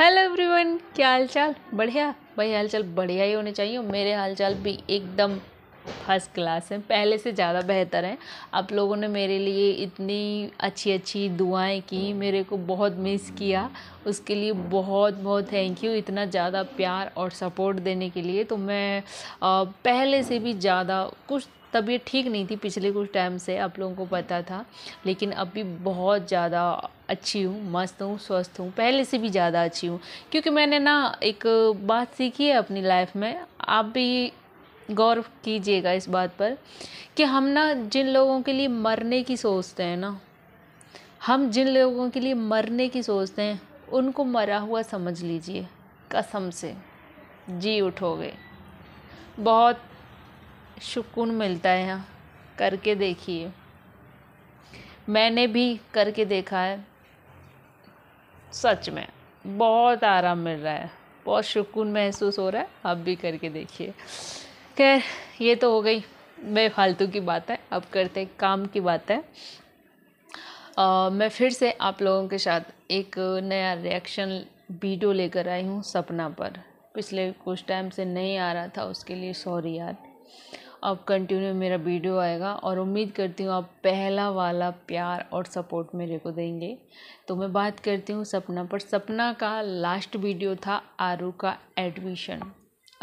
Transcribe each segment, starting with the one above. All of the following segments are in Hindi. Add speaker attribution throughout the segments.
Speaker 1: हेलो एवरीवन क्या हाल चाल बढ़िया भाई हाल चाल बढ़िया ही होने चाहिए मेरे हाल चाल भी एकदम फर्स्ट क्लास है पहले से ज़्यादा बेहतर है आप लोगों ने मेरे लिए इतनी अच्छी अच्छी दुआएं की मेरे को बहुत मिस किया उसके लिए बहुत बहुत थैंक यू इतना ज़्यादा प्यार और सपोर्ट देने के लिए तो मैं पहले से भी ज़्यादा कुछ तबीयत ठीक नहीं थी पिछले कुछ टाइम से आप लोगों को पता था लेकिन अभी बहुत ज़्यादा अच्छी हूँ मस्त हूँ स्वस्थ हूँ पहले से भी ज़्यादा अच्छी हूँ क्योंकि मैंने ना एक बात सीखी है अपनी लाइफ में आप भी गौर कीजिएगा इस बात पर कि हम ना जिन लोगों के लिए मरने की सोचते हैं ना हम जिन लोगों के लिए मरने की सोचते हैं उनको मरा हुआ समझ लीजिए कसम से जी उठोगे बहुत सुकून मिलता है यहाँ करके देखिए मैंने भी करके देखा है सच में बहुत आराम मिल रहा है बहुत सुकून महसूस हो रहा है आप भी करके देखिए खैर ये तो हो गई बेफालतू की बात है अब करते हैं काम की बात है आ, मैं फिर से आप लोगों के साथ एक नया रिएक्शन वीडियो लेकर आई हूँ सपना पर पिछले कुछ टाइम से नहीं आ रहा था उसके लिए सॉरी यार अब कंटिन्यू मेरा वीडियो आएगा और उम्मीद करती हूँ आप पहला वाला प्यार और सपोर्ट मेरे को देंगे तो मैं बात करती हूँ सपना पर सपना का लास्ट वीडियो था आरू का एडमिशन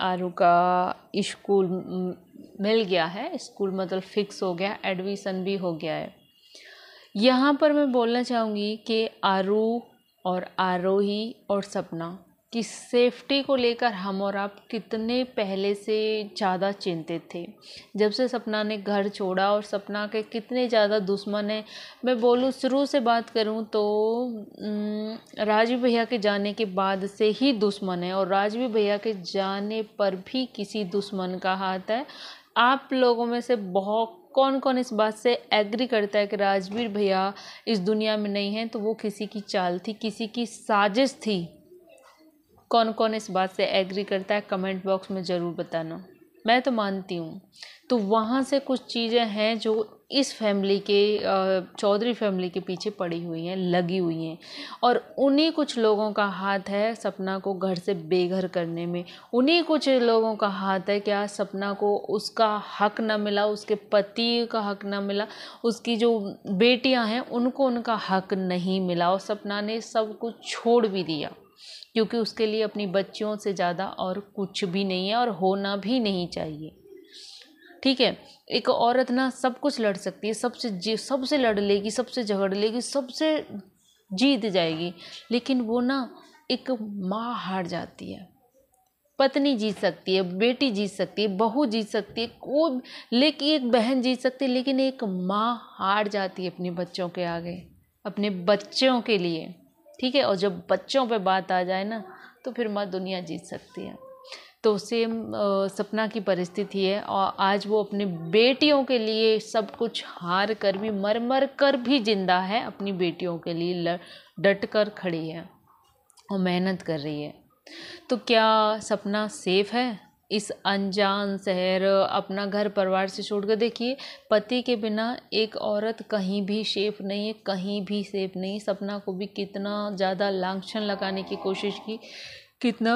Speaker 1: आरू का स्कूल मिल गया है स्कूल मतलब फिक्स हो गया एडमिशन भी हो गया है यहाँ पर मैं बोलना चाहूँगी कि आरू और आरोही और सपना कि सेफ्टी को लेकर हम और आप कितने पहले से ज़्यादा चिंतित थे जब से सपना ने घर छोड़ा और सपना के कितने ज़्यादा दुश्मन हैं मैं बोलूँ शुरू से बात करूँ तो राजवी भैया के जाने के बाद से ही दुश्मन है और राजवी भैया के जाने पर भी किसी दुश्मन का हाथ है आप लोगों में से बहुत कौन कौन इस बात से एग्री करता है कि राजवीर भैया इस दुनिया में नहीं है तो वो किसी की चाल थी किसी की साजिश थी कौन कौन इस बात से एग्री करता है कमेंट बॉक्स में ज़रूर बताना मैं तो मानती हूँ तो वहाँ से कुछ चीज़ें हैं जो इस फैमिली के चौधरी फैमिली के पीछे पड़ी हुई हैं लगी हुई हैं और उन्हीं कुछ लोगों का हाथ है सपना को घर से बेघर करने में उन्हीं कुछ लोगों का हाथ है क्या सपना को उसका हक ना मिला उसके पति का हक ना मिला उसकी जो बेटियां हैं उनको उनका हक नहीं मिला और सपना ने सब कुछ छोड़ भी दिया क्योंकि उसके लिए अपनी बच्चियों से ज़्यादा और कुछ भी नहीं है और होना भी नहीं चाहिए ठीक है एक औरत ना सब कुछ लड़ सकती है सबसे सबसे लड़ लेगी सबसे झगड़ लेगी सबसे जीत जाएगी लेकिन वो ना एक माँ हार जाती है पत्नी जीत सकती है बेटी जीत सकती है बहू जीत सकती है कोई लेकिन एक बहन जीत सकती है लेकिन एक माँ हार जाती है अपने बच्चों के आगे अपने बच्चों के लिए ठीक है और जब बच्चों पे बात आ जाए ना तो फिर माँ दुनिया जीत सकती है तो सेम सपना की परिस्थिति है और आज वो अपनी बेटियों के लिए सब कुछ हार कर भी मर मर कर भी जिंदा है अपनी बेटियों के लिए डट कर खड़ी है और मेहनत कर रही है तो क्या सपना सेफ है इस अनजान शहर अपना घर परिवार से छोड़कर देखिए पति के बिना एक औरत कहीं भी सेफ नहीं है कहीं भी सेफ नहीं सपना को भी कितना ज़्यादा लांछन लगाने की कोशिश की कितना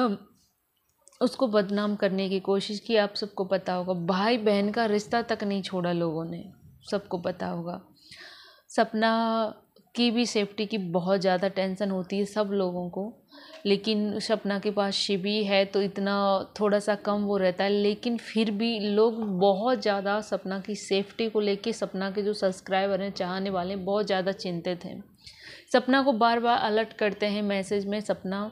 Speaker 1: उसको बदनाम करने की कोशिश की आप सबको पता होगा भाई बहन का रिश्ता तक नहीं छोड़ा लोगों ने सबको पता होगा सपना की भी सेफ्टी की बहुत ज़्यादा टेंसन होती है सब लोगों को लेकिन सपना के पास शिवी है तो इतना थोड़ा सा कम वो रहता है लेकिन फिर भी लोग बहुत ज़्यादा सपना की सेफ्टी को लेके सपना के जो सब्सक्राइबर हैं चाहने वाले हैं बहुत ज़्यादा चिंतित हैं सपना को बार बार अलर्ट करते हैं मैसेज में सपना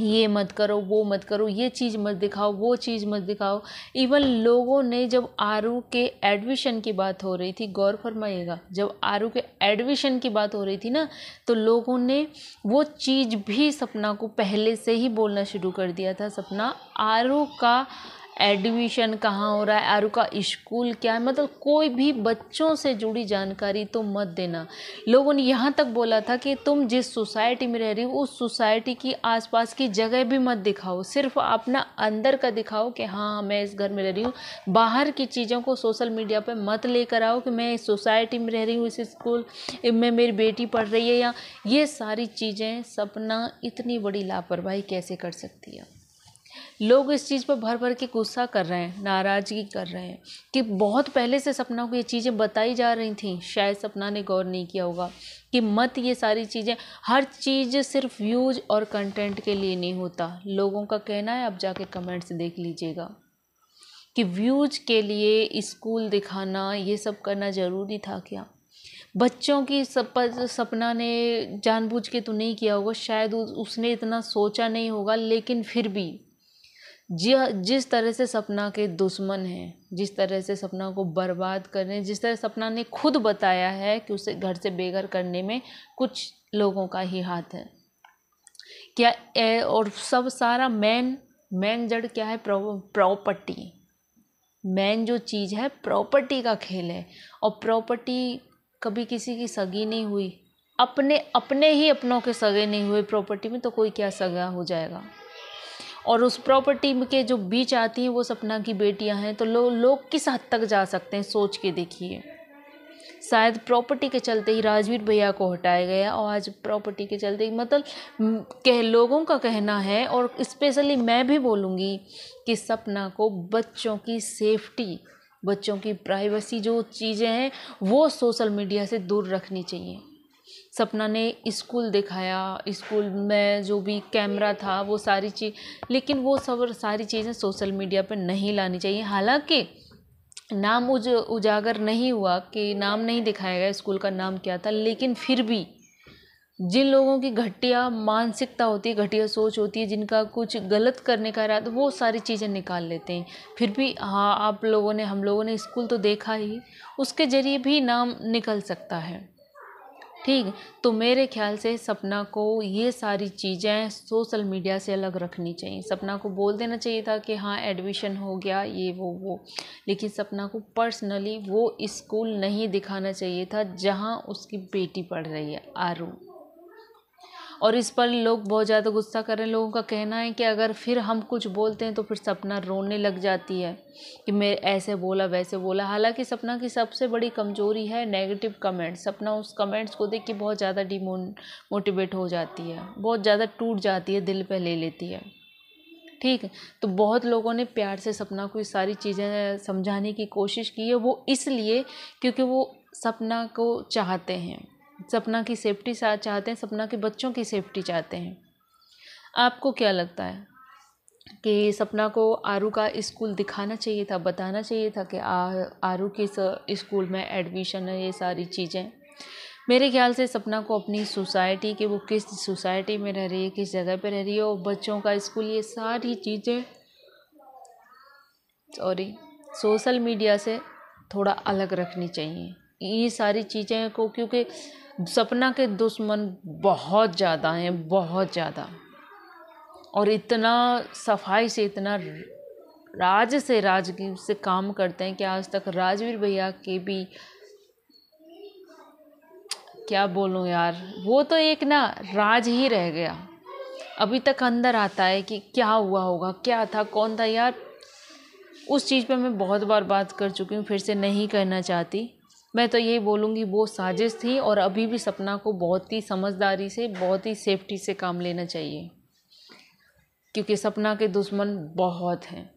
Speaker 1: ये मत करो वो मत करो ये चीज़ मत दिखाओ वो चीज़ मत दिखाओ इवन लोगों ने जब आर के एडमिशन की बात हो रही थी गौर फरमाइएगा जब आर के एडमिशन की बात हो रही थी ना तो लोगों ने वो चीज़ भी सपना को पहले से ही बोलना शुरू कर दिया था सपना आर का एडमिशन कहाँ हो रहा है आरू का स्कूल क्या है मतलब कोई भी बच्चों से जुड़ी जानकारी तो मत देना लोगों ने यहाँ तक बोला था कि तुम जिस सोसाइटी में रह रही हो उस सोसाइटी की आसपास की जगह भी मत दिखाओ सिर्फ अपना अंदर का दिखाओ कि हाँ, हाँ मैं इस घर में रह रही हूँ बाहर की चीज़ों को सोशल मीडिया पर मत लेकर आओ कि मैं इस सोसाइटी में रह रही हूँ इस स्कूल में मेरी बेटी पढ़ रही है या ये सारी चीज़ें सपना इतनी बड़ी लापरवाही कैसे कर सकती है लोग इस चीज़ पर भर भर के गुस्सा कर रहे हैं नाराज़गी कर रहे हैं कि बहुत पहले से सपना को ये चीज़ें बताई जा रही थी शायद सपना ने गौर नहीं किया होगा कि मत ये सारी चीज़ें हर चीज़ सिर्फ व्यूज और कंटेंट के लिए नहीं होता लोगों का कहना है आप जाके कमेंट्स देख लीजिएगा कि व्यूज के लिए स्कूल दिखाना ये सब करना ज़रूरी था क्या बच्चों की सप, सपना ने जानबूझ के तो नहीं किया होगा शायद उसने इतना सोचा नहीं होगा लेकिन फिर भी जी जिस तरह से सपना के दुश्मन हैं जिस तरह से सपना को बर्बाद करने जिस तरह सपना ने खुद बताया है कि उसे घर से बेघर करने में कुछ लोगों का ही हाथ है क्या ए, और सब सारा मेन मेन जड़ क्या है प्रॉपर्टी मेन जो चीज़ है प्रॉपर्टी का खेल है और प्रॉपर्टी कभी किसी की सगी नहीं हुई अपने अपने ही अपनों के सगे नहीं हुए प्रॉपर्टी में तो कोई क्या सगा हो जाएगा और उस प्रॉपर्टी के जो बीच आती हैं वो सपना की बेटियां हैं तो लोग लो किस हद तक जा सकते हैं सोच के देखिए शायद प्रॉपर्टी के चलते ही राजवीर भैया को हटाया गया और आज प्रॉपर्टी के चलते मतलब कह लोगों का कहना है और स्पेशली मैं भी बोलूँगी कि सपना को बच्चों की सेफ्टी बच्चों की प्राइवेसी जो चीज़ें हैं वो सोशल मीडिया से दूर रखनी चाहिए सपना ने स्कूल दिखाया स्कूल में जो भी कैमरा था वो सारी चीज़ लेकिन वो सब सारी चीज़ें सोशल मीडिया पर नहीं लानी चाहिए हालांकि नाम उज उजागर नहीं हुआ कि नाम नहीं दिखाया गया स्कूल का नाम क्या था लेकिन फिर भी जिन लोगों की घटिया मानसिकता होती है घटिया सोच होती है जिनका कुछ गलत करने का इरादा वो सारी चीज़ें निकाल लेते हैं फिर भी हाँ आप लोगों ने हम लोगों ने स्कूल तो देखा ही उसके ज़रिए भी नाम निकल सकता है ठीक तो मेरे ख्याल से सपना को ये सारी चीज़ें सोशल मीडिया से अलग रखनी चाहिए सपना को बोल देना चाहिए था कि हाँ एडमिशन हो गया ये वो वो लेकिन सपना को पर्सनली वो स्कूल नहीं दिखाना चाहिए था जहाँ उसकी बेटी पढ़ रही है आरू और इस पर लोग बहुत ज़्यादा गुस्सा कर रहे हैं लोगों का कहना है कि अगर फिर हम कुछ बोलते हैं तो फिर सपना रोने लग जाती है कि मैं ऐसे बोला वैसे बोला हालांकि सपना की सबसे बड़ी कमजोरी है नेगेटिव कमेंट्स सपना उस कमेंट्स को देख के बहुत ज़्यादा मोटिवेट हो जाती है बहुत ज़्यादा टूट जाती है दिल पर ले लेती है ठीक है तो बहुत लोगों ने प्यार से सपना को ये सारी चीज़ें समझाने की कोशिश की है वो इसलिए क्योंकि वो सपना को चाहते हैं सपना की सेफ्टी साथ चाहते हैं सपना के बच्चों की सेफ्टी चाहते हैं आपको क्या लगता है कि सपना को आरू का स्कूल दिखाना चाहिए था बताना चाहिए था कि आ, आरू के स्कूल में एडमिशन है ये सारी चीज़ें मेरे ख्याल से सपना को अपनी सोसाइटी के वो किस सोसाइटी में रह रही है किस जगह पर रह रही है और बच्चों का स्कूल ये सारी चीज़ें सॉरी सोशल मीडिया से थोड़ा अलग रखनी चाहिए ये सारी चीज़ें को क्योंकि सपना के दुश्मन बहुत ज़्यादा हैं बहुत ज़्यादा और इतना सफाई से इतना राज से राजगी से काम करते हैं कि आज तक राजवीर भैया के भी क्या बोलूँ यार वो तो एक ना राज ही रह गया अभी तक अंदर आता है कि क्या हुआ होगा क्या था कौन था यार उस चीज़ पे मैं बहुत बार बात कर चुकी हूँ फिर से नहीं कहना चाहती मैं तो यही बोलूँगी वो साजिश थी और अभी भी सपना को बहुत ही समझदारी से बहुत ही सेफ्टी से काम लेना चाहिए क्योंकि सपना के दुश्मन बहुत हैं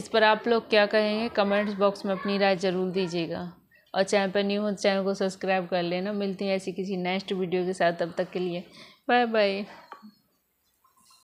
Speaker 1: इस पर आप लोग क्या कहेंगे कमेंट्स बॉक्स में अपनी राय ज़रूर दीजिएगा और चैनल पर न्यू हो तो चैनल को सब्सक्राइब कर लेना मिलते हैं ऐसी किसी नेक्स्ट वीडियो के साथ तब तक के लिए बाय बाय